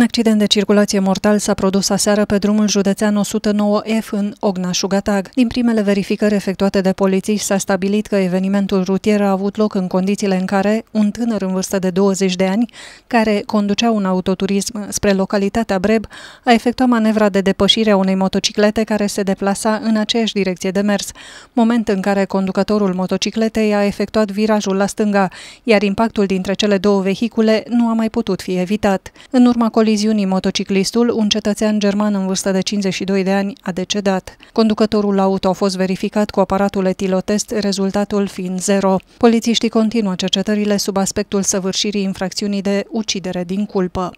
Un accident de circulație mortal s-a produs aseară pe drumul județean 109F în Ogna Șugatag. Din primele verificări efectuate de polițiști s-a stabilit că evenimentul rutier a avut loc în condițiile în care un tânăr în vârstă de 20 de ani, care conducea un autoturism spre localitatea Breb, a efectuat manevra de depășire a unei motociclete care se deplasa în aceeași direcție de mers, moment în care conducătorul motocicletei a efectuat virajul la stânga, iar impactul dintre cele două vehicule nu a mai putut fi evitat. În urma coliziei coliziunii, motociclistul, un cetățean german în vârstă de 52 de ani, a decedat. Conducătorul auto a fost verificat cu aparatul etilotest, rezultatul fiind zero. Polițiștii continuă cercetările sub aspectul săvârșirii infracțiunii de ucidere din culpă.